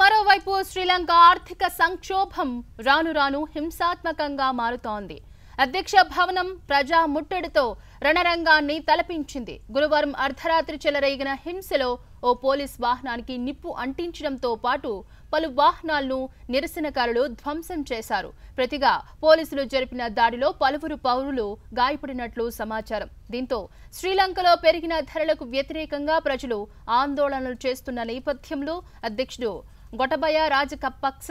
మరోవైపు శ్రీలంక ఆర్థిక సంక్షోభం రాను రాను హింసాత్మకంగా మారుతోంది అధ్యక్ష భవనం ప్రజా ముట్టడితో రణరంగాన్ని తలపించింది గురువారం అర్ధరాత్రి చెలరేగిన హింసలో ఓ పోలీస్ వాహనానికి నిప్పు అంటించడంతో పాటు పలు వాహనాలను నిరసనకారులు ధ్వంసం చేశారు ప్రతిగా పోలీసులు జరిపిన దాడిలో పలువురు పౌరులు గాయపడినట్లు సమాచారం దీంతో శ్రీలంకలో పెరిగిన ధరలకు వ్యతిరేకంగా ప్రజలు ఆందోళనలు చేస్తున్న నేపథ్యంలో అధ్యక్షుడు గొటబయ రాజకప్పక్స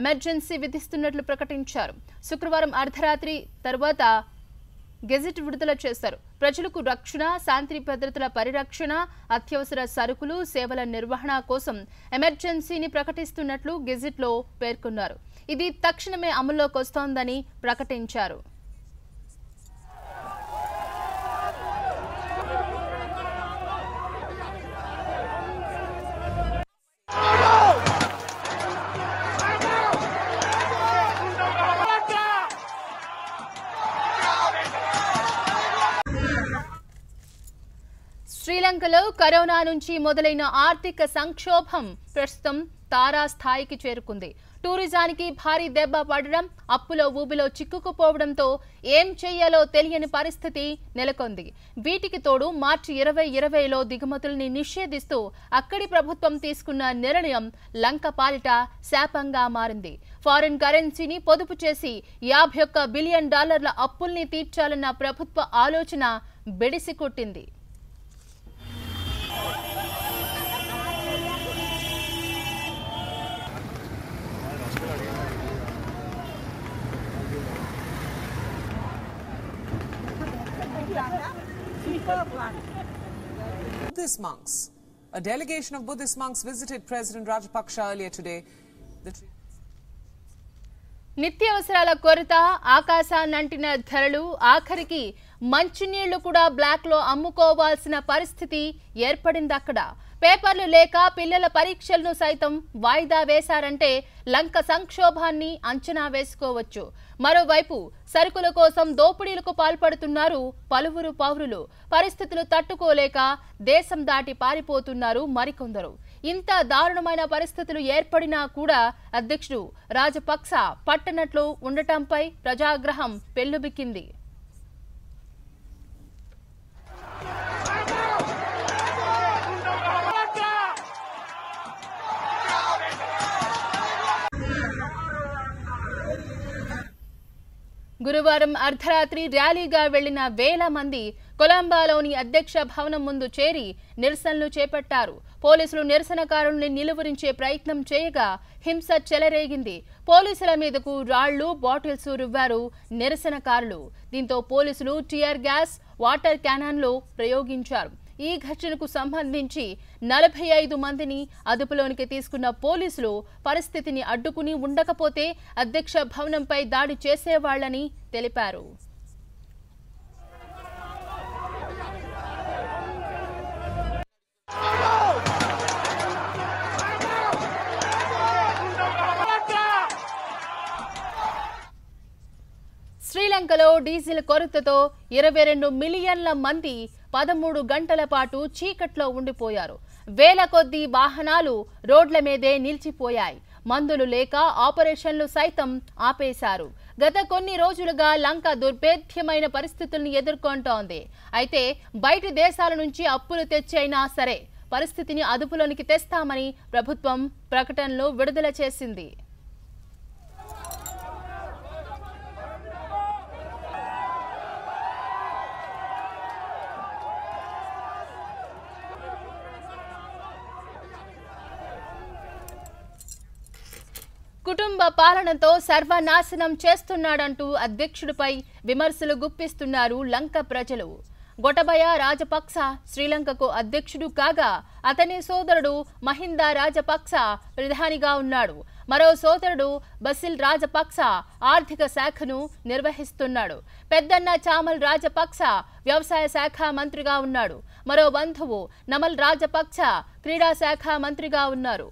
ఎమర్జెన్సీ విధిస్తున్నట్లు ప్రకటించారు శుక్రవారం అర్ధరాత్రి తర్వాత గెజిట్ విడుదల చేశారు ప్రజలకు రక్షణ శాంతి భద్రతల పరిరక్షణ అత్యవసర సరుకులు సేవల నిర్వహణ కోసం ఎమర్జెన్సీని ప్రకటిస్తున్నట్లు గెజిట్లో పేర్కొన్నారు ఇది తక్షణమే అమల్లోకి వస్తోందని ప్రకటించారు శ్రీలంకలో కరోనా నుంచి మొదలైన ఆర్థిక సంక్షోభం ప్రస్తుతం తారాస్థాయికి చేరుకుంది టూరిజానికి భారీ దెబ్బ పడడం అప్పులో ఊబిలో చిక్కుకుపోవడంతో ఏం చేయాలో తెలియని పరిస్థితి నెలకొంది వీటికి తోడు మార్చి ఇరవై ఇరవైలో దిగుమతుల్ని నిషేధిస్తూ అక్కడి ప్రభుత్వం తీసుకున్న నిర్ణయం లంక పాలిట శాపంగా మారింది ఫారిన్ కరెన్సీని పొదుపు చేసి యాభై ఒక్క బిలియన్ డాలర్ల అప్పుల్ని తీర్చాలన్న ప్రభుత్వ ఆలోచన బెడిసికొట్టింది Buddhist monks. A delegation of Buddhist monks visited President Rajapaksha earlier today. The నిత్యావసరాల కొరత ఆకాశాన్నంటిన ధరలు ఆఖరికి మంచినీళ్లు కూడా బ్లాక్లో అమ్ముకోవాల్సిన పరిస్థితి ఏర్పడింది అక్కడ పేపర్లు లేక పిల్లల పరీక్షలను సైతం వాయిదా వేశారంటే లంక సంక్షోభాన్ని అంచనా వేసుకోవచ్చు మరోవైపు సరుకుల కోసం దోపిడీలకు పాల్పడుతున్నారు పలువురు పౌరులు పరిస్థితులు తట్టుకోలేక దేశం దాటి పారిపోతున్నారు మరికొందరు ఇంత దారుణమైన పరిస్థితులు ఏర్పడినా కూడా అధ్యక్షుడు రాజపక్స పట్టనట్లు ఉండటంపై ప్రజాగ్రహం పెల్లుబిక్కింది గురువారం అర్ధరాత్రి ర్యాలీగా వెళ్లిన వేల మంది కొలంబాలోని అధ్యక్ష భవనం ముందు చేరి నిరసనలు చేపట్టారు పోలీసులు నిరసనకారుల్ని నిలువరించే ప్రయత్నం చేయగా హింస చెలరేగింది పోలీసుల మీదకు రాళ్లు బాటిల్స్ రువ్వారు నిరసనకారులు దీంతో పోలీసులు టియర్ గ్యాస్ వాటర్ క్యానాన్లు ప్రయోగించారు ఈ ఘటనకు సంబంధించి నలభై ఐదు మందిని అదుపులోనికి తీసుకున్న పోలీసులు పరిస్థితిని అడ్డుకుని ఉండకపోతే అధ్యక్ష భవనంపై దాడి చేసేవాళ్లని తెలిపారు శ్రీలంకలో డీజిల్ కొరతతో ఇరవై రెండు మిలియన్ల మంది పదమూడు గంటల పాటు చీకట్లో ఉండిపోయారు వేల కొద్దీ వాహనాలు రోడ్ల మీదే నిలిచిపోయాయి మందులు లేక ఆపరేషన్లు సైతం ఆపేశారు గత కొన్ని రోజులుగా లంక దుర్భేద్యమైన పరిస్థితుల్ని ఎదుర్కొంటోంది అయితే బయటి దేశాల నుంచి అప్పులు తెచ్చైనా సరే పరిస్థితిని అదుపులోనికి తెస్తామని ప్రభుత్వం ప్రకటనలు విడుదల చేసింది కుటుంబ పాలనతో సర్వనాశనం చేస్తున్నాడంటూ అధ్యక్షుడిపై విమర్శలు గుప్పిస్తున్నారు లంక ప్రజలు గొటబయ రాజపక్స శ్రీలంకకు అధ్యక్షుడు కాగా అతని సోదరుడు మహింద రాజపక్స ప్రధానిగా ఉన్నాడు మరో సోదరుడు బసిల్ రాజపక్స ఆర్థిక శాఖను నిర్వహిస్తున్నాడు పెద్దన్న చామల్ రాజపక్స వ్యవసాయ శాఖ మంత్రిగా ఉన్నాడు మరో బంధువు నమల్ రాజపక్స క్రీడా శాఖ మంత్రిగా ఉన్నారు